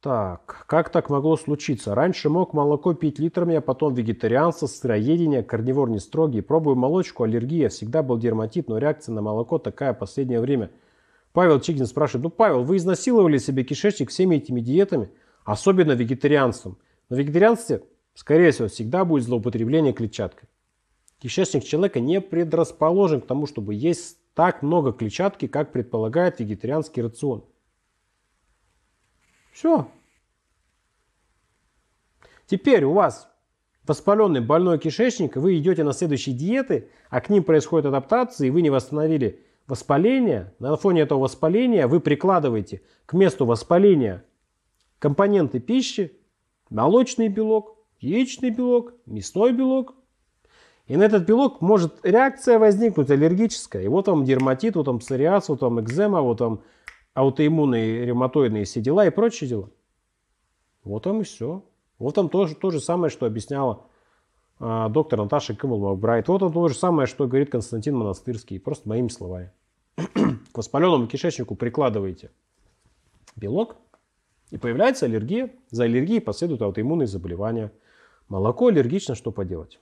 Так, как так могло случиться? Раньше мог молоко пить литрами, а потом вегетарианство, сыроедение, карнивор не строгий. Пробую молочку, аллергия, всегда был дерматит, но реакция на молоко такая в последнее время. Павел Чигин спрашивает, ну, Павел, вы изнасиловали себе кишечник всеми этими диетами, особенно вегетарианством. Но в вегетарианстве, скорее всего, всегда будет злоупотребление клетчаткой. Кишечник человека не предрасположен к тому, чтобы есть так много клетчатки, как предполагает вегетарианский рацион. Все. Теперь у вас воспаленный больной кишечник, вы идете на следующие диеты, а к ним происходит адаптация, и вы не восстановили воспаление. На фоне этого воспаления вы прикладываете к месту воспаления компоненты пищи, молочный белок, яичный белок, мясной белок. И на этот белок может реакция возникнуть аллергическая. И вот вам дерматит, вот вам псориаз, вот вам экзема, вот вам аутоиммунные, ревматоидные все дела и прочие дела. Вот там и все. Вот там тоже то же самое, что объясняла э, доктор Наташа Кэмл Макбрайт. Вот там то же самое, что говорит Константин Монастырский, просто моими словами. К воспаленному кишечнику прикладываете белок, и появляется аллергия. За аллергией последуют аутоиммунные заболевания. Молоко аллергично, что поделать?